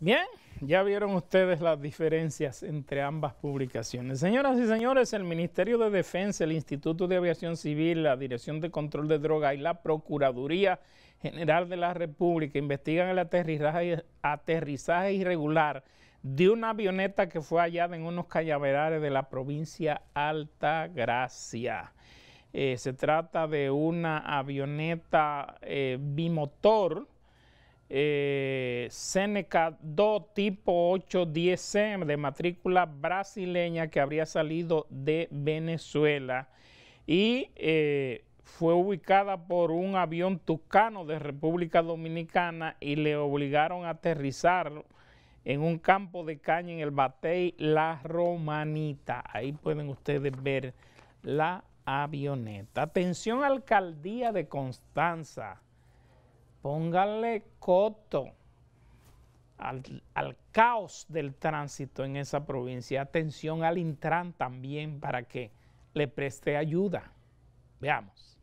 Bien, ya vieron ustedes las diferencias entre ambas publicaciones. Señoras y señores, el Ministerio de Defensa, el Instituto de Aviación Civil, la Dirección de Control de Drogas y la Procuraduría General de la República investigan el aterrizaje, irregular de una avioneta que fue hallada en unos callaverares de la provincia Alta Gracia. Eh, se trata de una avioneta eh, bimotor eh, Seneca 2 tipo 810 m de matrícula brasileña que habría salido de Venezuela y eh, fue ubicada por un avión tucano de República Dominicana y le obligaron a aterrizarlo en un campo de caña en el Batey La Romanita. Ahí pueden ustedes ver la avioneta. Atención, alcaldía de Constanza Póngale coto al, al caos del tránsito en esa provincia. Atención al Intran también para que le preste ayuda. Veamos.